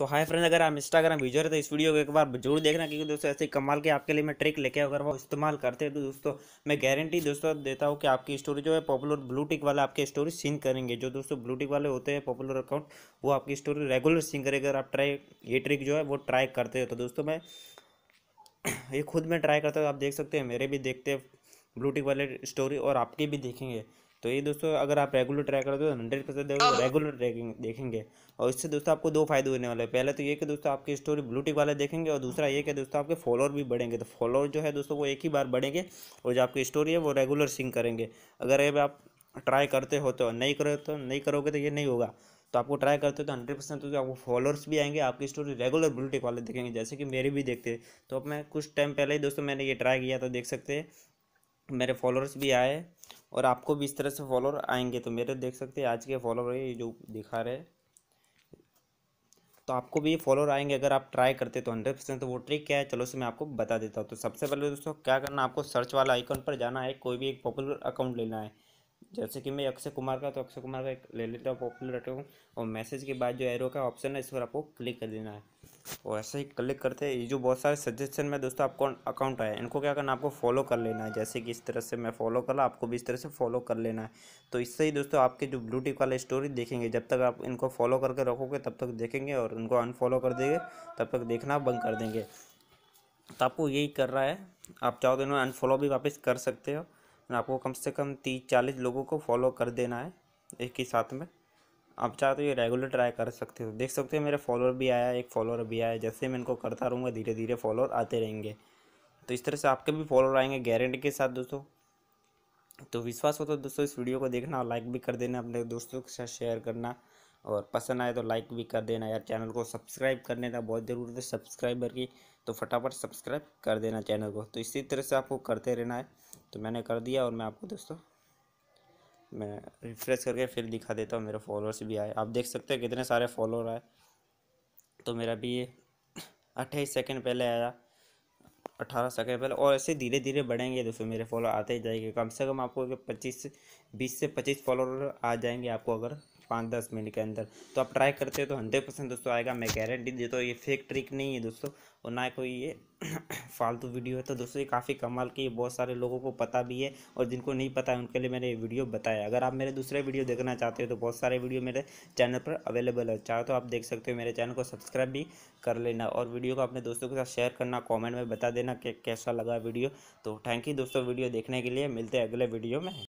तो hi friend अगर आप इंस्टाग्राम यूजर है तो इस वीडियो को एक बार जरूर देखना क्योंकि दोस्तों ऐसे कमाल के आपके लिए मैं ट्रिक लेके अगर वो इस्तेमाल करते हैं तो दोस्तों मैं गारंटी दोस्तों देता हूँ कि आपकी स्टोरी जो है पॉपुलर ब्लू टिक वाले आपकी स्टोरी सीन करेंगे जो दोस्तों ब्लू टिक वाले होते हैं पॉपुलर अकाउंट वो आपकी स्टोरी रेगुलर सीन करेंगे अगर आप ट्राई ये ट्रिक जो है वो ट्राई करते हो तो दोस्तों मैं ये खुद मैं ट्राई करता हूँ आप देख सकते हैं मेरे भी देखते हैं ब्लूटिक वाले स्टोरी और आपके भी देखेंगे तो ये दोस्तों अगर आप रेगुलर ट्राई करोगे तो हंड्रेड परसेंट देखोगे रेगुलर देखेंगे और इससे दोस्तों आपको दो फायदे होने वाले हैं पहले तो ये कि दोस्तों आपकी स्टोरी ब्लूटिक वाले देखेंगे और दूसरा ये कि दोस्तों आपके फॉलोअर भी बढ़ेंगे तो फॉलोअर जो है दोस्तों वो एक ही बार बढ़ेंगे और जो आपकी स्टोरी है वो रेगुलर सिंग करेंगे अगर ये आप ट्राई करते हो तो नहीं करो तो नहीं करोगे तो ये नहीं होगा तो आपको ट्राई करते हो तो हंड्रेड परसेंट तो आपको फॉलोअर्स भी आएंगे आपकी स्टोरी रेगुलर ब्लूटिक वाले देखेंगे जैसे कि मेरे भी देखते हैं तो अब मैं कुछ टाइम पहले ही दोस्तों मैंने ये ट्राई किया तो देख सकते हैं मेरे फॉलोअर्स भी आए और आपको भी इस तरह से फॉलोअर आएंगे तो मेरे देख सकते हैं आज के फॉलोअर ये जो दिखा रहे तो आपको भी ये फॉलोअर आएंगे अगर आप ट्राई करते तो हंड्रेड परसेंट तो वो ट्रिक क्या है चलो से मैं आपको बता देता हूँ तो सबसे पहले दोस्तों क्या करना आपको सर्च वाला आइकन पर जाना है कोई भी एक पॉपुलर अकाउंट लेना है जैसे कि मैं अक्षय कुमार का तो अक्षय कुमार का एक ले लेता हूँ पॉपुलर अकाउंट और मैसेज के बाद जो एरो का ऑप्शन है इस पर आपको क्लिक कर देना है और ऐसे ही क्लिक करते हैं ये जो बहुत सारे सजेशन में दोस्तों आपको अकाउंट आए इनको क्या करना आपको फॉलो कर लेना है जैसे कि इस तरह से मैं फॉलो करा आपको भी इस तरह से फॉलो कर लेना है तो इससे ही दोस्तों आपके जो ब्लूटिक वाले स्टोरी देखेंगे जब तक आप इनको फॉलो करके रखोगे तब तक देखेंगे और उनको अनफॉलो कर देंगे तब तक देखना बंद कर देंगे तो आपको यही कर रहा है आप चाहो तो इन्होंने अनफॉलो भी वापस कर सकते हो आपको कम से कम तीस चालीस लोगों को फॉलो कर देना है एक ही साथ में आप चाहे तो ये रेगुलर ट्राई कर सकते हो देख सकते हो मेरे फॉलोअर भी आया एक फॉलोअर भी आया जैसे मैं इनको करता रहूँगा धीरे धीरे फॉलोअर आते रहेंगे तो इस तरह से आपके भी फॉलोअर आएंगे गारंटी के साथ दोस्तों तो विश्वास हो तो दोस्तों इस वीडियो को देखना और लाइक भी कर देना अपने दोस्तों के साथ शेयर करना और पसंद आए तो लाइक भी कर देना यार चैनल को सब्सक्राइब करने का बहुत ज़रूरत है सब्सक्राइबर की तो फटाफट सब्सक्राइब कर देना चैनल को तो इसी तरह से आपको करते रहना है तो मैंने कर दिया और मैं आपको दोस्तों मैं रिफ्रेश करके फिर दिखा देता हूँ मेरे फॉलोअर्स भी आए आप देख सकते हो कितने सारे फॉलोअर आए तो मेरा भी ये अट्ठाईस सेकेंड पहले आया अट्ठारह सेकेंड पहले और ऐसे धीरे धीरे बढ़ेंगे दोस्तों मेरे फॉलोअर आते ही जाएंगे कम से कम आपको पच्चीस बीस से पच्चीस फॉलोअर आ जाएंगे आपको अगर पाँच दस मिनट के अंदर तो आप ट्राई करते हो तो हंड्रेड परसेंट दोस्तों आएगा मैं गारंटी देता हूँ ये फेक ट्रिक नहीं है दोस्तों और ना कोई ये फालतू वीडियो है तो दोस्तों ये काफ़ी कमाल की बहुत सारे लोगों को पता भी है और जिनको नहीं पता है उनके लिए मैंने ये वीडियो बताया अगर आप मेरे दूसरे वीडियो देखना चाहते हो तो बहुत सारे वीडियो मेरे चैनल पर अवेलेबल है चाहे तो आप देख सकते हो मेरे चैनल को सब्सक्राइब भी कर लेना और वीडियो को अपने दोस्तों के साथ शेयर करना कॉमेंट में बता देना कि कैसा लगा वीडियो तो थैंक यू दोस्तों वीडियो देखने के लिए मिलते हैं अगले वीडियो में